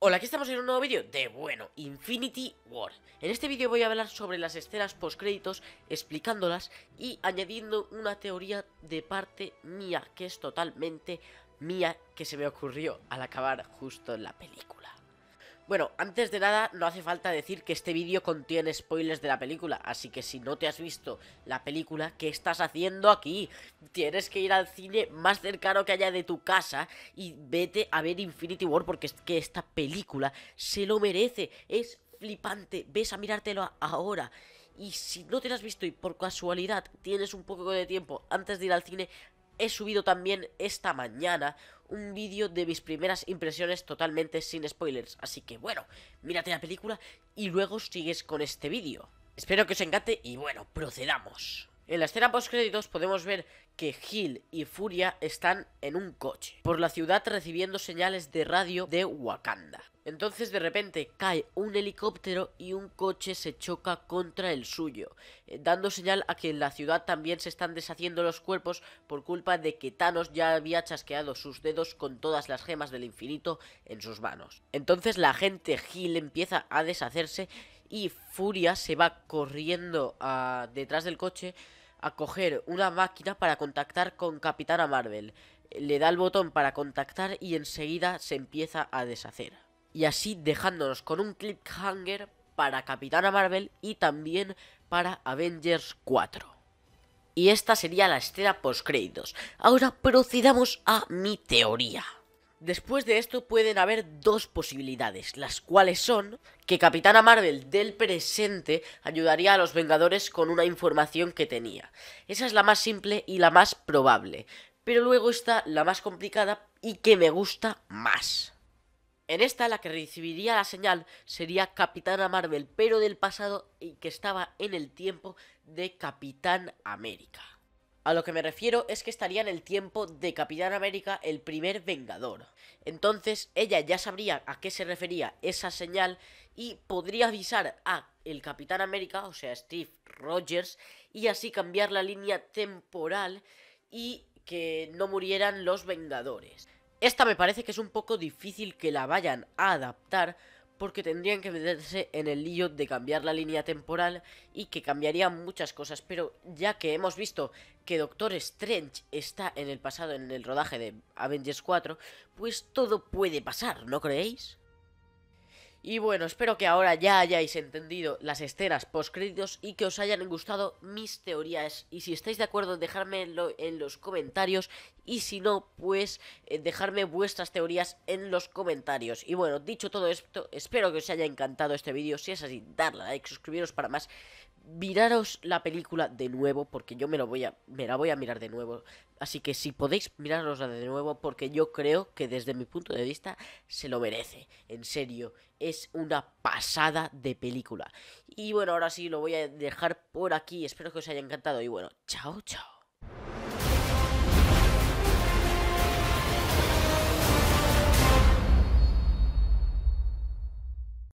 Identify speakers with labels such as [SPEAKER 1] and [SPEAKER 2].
[SPEAKER 1] Hola, aquí estamos en un nuevo vídeo de, bueno, Infinity War. En este vídeo voy a hablar sobre las escenas post-créditos, explicándolas y añadiendo una teoría de parte mía, que es totalmente mía, que se me ocurrió al acabar justo la película. Bueno, antes de nada, no hace falta decir que este vídeo contiene spoilers de la película, así que si no te has visto la película, ¿qué estás haciendo aquí? Tienes que ir al cine más cercano que haya de tu casa y vete a ver Infinity War porque es que esta película se lo merece, es flipante, ves a mirártelo ahora. Y si no te lo has visto y por casualidad tienes un poco de tiempo antes de ir al cine, he subido también esta mañana un vídeo de mis primeras impresiones totalmente sin spoilers. Así que bueno, mírate la película y luego sigues con este vídeo. Espero que os encante y bueno, procedamos. En la escena post-créditos podemos ver que Gil y Furia están en un coche por la ciudad recibiendo señales de radio de Wakanda. Entonces de repente cae un helicóptero y un coche se choca contra el suyo, eh, dando señal a que en la ciudad también se están deshaciendo los cuerpos por culpa de que Thanos ya había chasqueado sus dedos con todas las gemas del infinito en sus manos. Entonces la gente Gil empieza a deshacerse y Furia se va corriendo a ah, detrás del coche a coger una máquina para contactar con Capitana Marvel. Le da el botón para contactar y enseguida se empieza a deshacer. Y así dejándonos con un cliffhanger para Capitana Marvel y también para Avengers 4. Y esta sería la escena post créditos. Ahora procedamos a mi teoría. Después de esto pueden haber dos posibilidades, las cuales son que Capitana Marvel del presente ayudaría a los Vengadores con una información que tenía. Esa es la más simple y la más probable, pero luego está la más complicada y que me gusta más. En esta la que recibiría la señal sería Capitana Marvel, pero del pasado y que estaba en el tiempo de Capitán América. A lo que me refiero es que estaría en el tiempo de Capitán América el primer Vengador. Entonces ella ya sabría a qué se refería esa señal y podría avisar a el Capitán América, o sea Steve Rogers, y así cambiar la línea temporal y que no murieran los Vengadores. Esta me parece que es un poco difícil que la vayan a adaptar porque tendrían que meterse en el lío de cambiar la línea temporal y que cambiaría muchas cosas, pero ya que hemos visto que Doctor Strange está en el pasado en el rodaje de Avengers 4, pues todo puede pasar, ¿no creéis? Y bueno, espero que ahora ya hayáis entendido las esteras postcréditos y que os hayan gustado mis teorías. Y si estáis de acuerdo, dejármelo en los comentarios. Y si no, pues dejadme eh, dejarme vuestras teorías en los comentarios. Y bueno, dicho todo esto, espero que os haya encantado este vídeo. Si es así, darle like, suscribiros para más miraros la película de nuevo, porque yo me, lo voy a, me la voy a mirar de nuevo. Así que si podéis mirarosla de nuevo, porque yo creo que desde mi punto de vista se lo merece. En serio, es una pasada de película. Y bueno, ahora sí lo voy a dejar por aquí. Espero que os haya encantado. Y bueno, chao, chao.